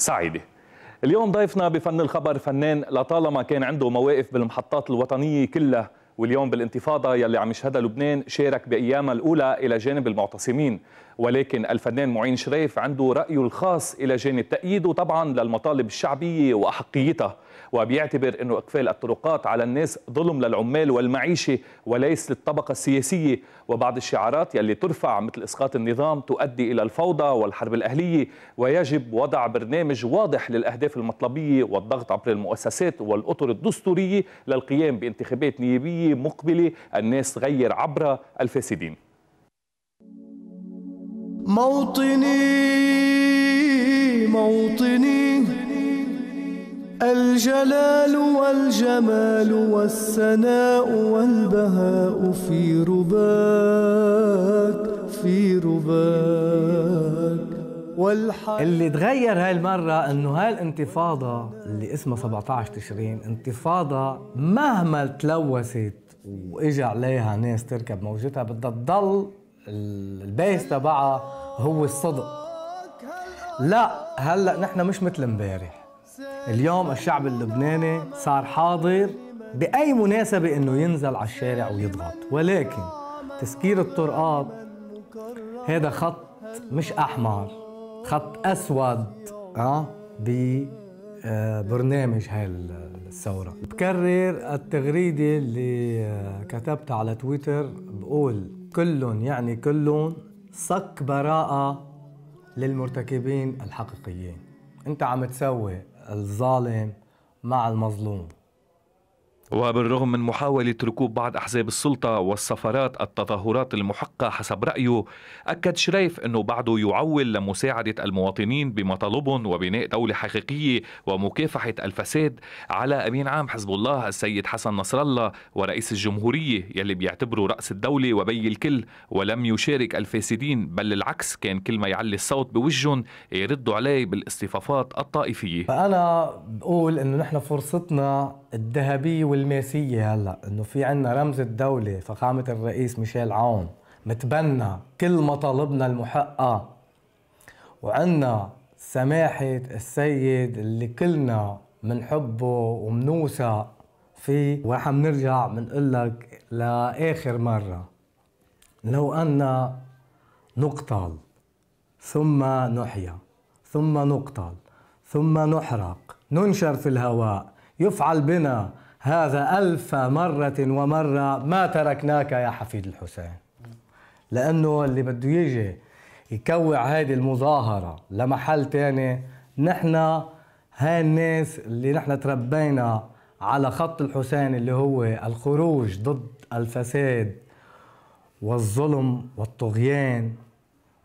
سعيده اليوم ضيفنا بفن الخبر فنان لطالما كان عنده مواقف بالمحطات الوطنية كلها واليوم بالانتفاضة يلي عم يشهدها لبنان شارك بأيامها الأولى إلى جانب المعتصمين ولكن الفنان معين شريف عنده رأيه الخاص إلى جانب تأييده طبعا للمطالب الشعبية وأحقيتها وبيعتبر أنه إقفال الطرقات على الناس ظلم للعمال والمعيشة وليس للطبقة السياسية وبعض الشعارات يلي ترفع مثل إسقاط النظام تؤدي إلى الفوضى والحرب الأهلية ويجب وضع برنامج واضح للأهداف المطلبية والضغط عبر المؤسسات والأطر الدستورية للقيام بانتخابات نيابية مقبلة الناس غير عبر الفاسدين موطني موطني الجلال والجمال والسناء والبهاء في رباه اللي تغير هاي المرة انه هاي الانتفاضة اللي اسمها 17 تشرين انتفاضة مهما تلوثت واجى عليها ناس تركب موجتها بدها تضل البيس تبعها هو الصدق لا هلا نحن مش مثل امبارح اليوم الشعب اللبناني صار حاضر باي مناسبه انه ينزل على الشارع ويضغط ولكن تسكير الطرقات هذا خط مش احمر خط اسود اه ببرنامج آه، هاي الثورة بكرر التغريدة اللي آه، كتبتها على تويتر بقول كلهم يعني كلهم صك براءة للمرتكبين الحقيقيين انت عم تسوي الظالم مع المظلوم وبالرغم من محاولة ركوب بعض أحزاب السلطة والسفرات التظاهرات المحقة حسب رأيه أكد شريف أنه بعده يعول لمساعدة المواطنين بمطالبهم وبناء دولة حقيقية ومكافحة الفساد على أمين عام حزب الله السيد حسن نصر الله ورئيس الجمهورية يلي بيعتبره رأس الدولة وبي الكل ولم يشارك الفاسدين بل العكس كان كل ما يعلي الصوت بوجهن يردوا عليه بالاصطفافات الطائفية فأنا بقول أنه نحن فرصتنا الذهبيه والماسيه هلا انه في عنا رمز الدوله فخامه الرئيس ميشيل عون متبنى كل مطالبنا المحقة وعنا سماحه السيد اللي كلنا منحبه ومنوثق فيه ورح منرجع منقول لك لاخر مره لو أن نقتل ثم نحيا ثم نقتل ثم نحرق ننشر في الهواء يفعل بنا هذا ألف مرة ومرة ما تركناك يا حفيد الحسين لأنه اللي بده يجي يكوع هذه المظاهرة لمحل تاني نحن هاي الناس اللي نحن تربينا على خط الحسين اللي هو الخروج ضد الفساد والظلم والطغيان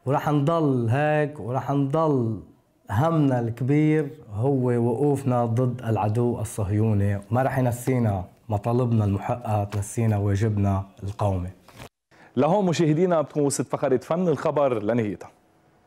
ورح نضل هيك ورح نضل همنا الكبير هو وقوفنا ضد العدو الصهيوني ما رح ينسينا مطالبنا المحققة تنسينا واجبنا القومي لهون مشاهدينا بتكون وصلت فقرة فن الخبر لنهايتها